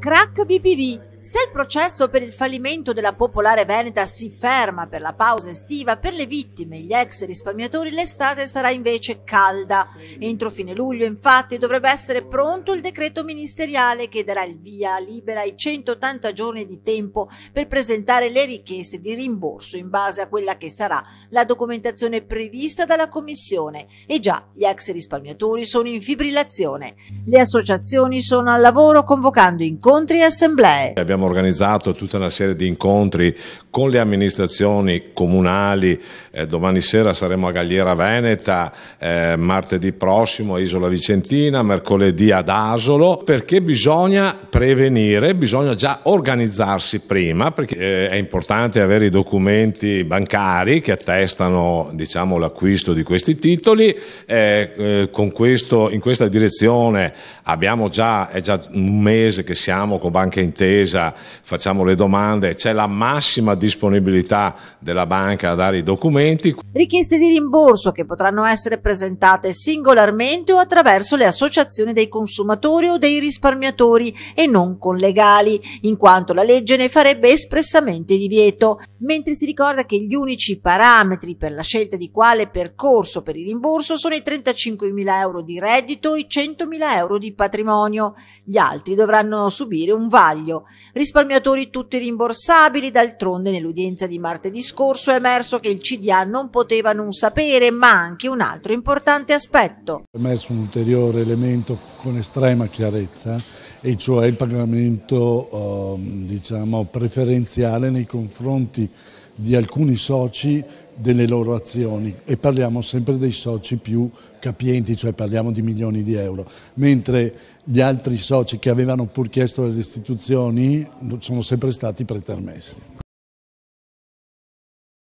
Crack BPV se il processo per il fallimento della Popolare Veneta si ferma per la pausa estiva, per le vittime e gli ex risparmiatori l'estate sarà invece calda. Entro fine luglio, infatti, dovrebbe essere pronto il decreto ministeriale che darà il via libera ai 180 giorni di tempo per presentare le richieste di rimborso in base a quella che sarà la documentazione prevista dalla Commissione. E già gli ex risparmiatori sono in fibrillazione. Le associazioni sono al lavoro convocando incontri e assemblee abbiamo organizzato tutta una serie di incontri con le amministrazioni comunali, eh, domani sera saremo a Galliera Veneta, eh, martedì prossimo a Isola Vicentina, mercoledì ad Asolo, perché bisogna prevenire, bisogna già organizzarsi prima, perché eh, è importante avere i documenti bancari che attestano diciamo, l'acquisto di questi titoli, eh, eh, questo, in questa direzione abbiamo già, è già un mese che siamo con Banca Intesa, fiducia, facciamo le domande, c'è la massima disponibilità della banca a dare i documenti. Richieste di rimborso che potranno essere presentate singolarmente o attraverso le associazioni dei consumatori o dei risparmiatori e non con legali, in quanto la legge ne farebbe espressamente divieto. Mentre si ricorda che gli unici parametri per la scelta di quale percorso per il rimborso sono i 35.000 euro di reddito e i 100.000 euro di patrimonio. Gli altri dovranno subire un vaglio, risparmiatori tutti rimborsabili, d'altronde nell'udienza di martedì scorso è emerso che il CDA non poteva non sapere, ma anche un altro importante aspetto. È emerso un ulteriore elemento con estrema chiarezza, e cioè il pagamento eh, diciamo, preferenziale nei confronti di alcuni soci delle loro azioni e parliamo sempre dei soci più capienti, cioè parliamo di milioni di euro, mentre gli altri soci che avevano pur chiesto le restituzioni sono sempre stati pretermessi.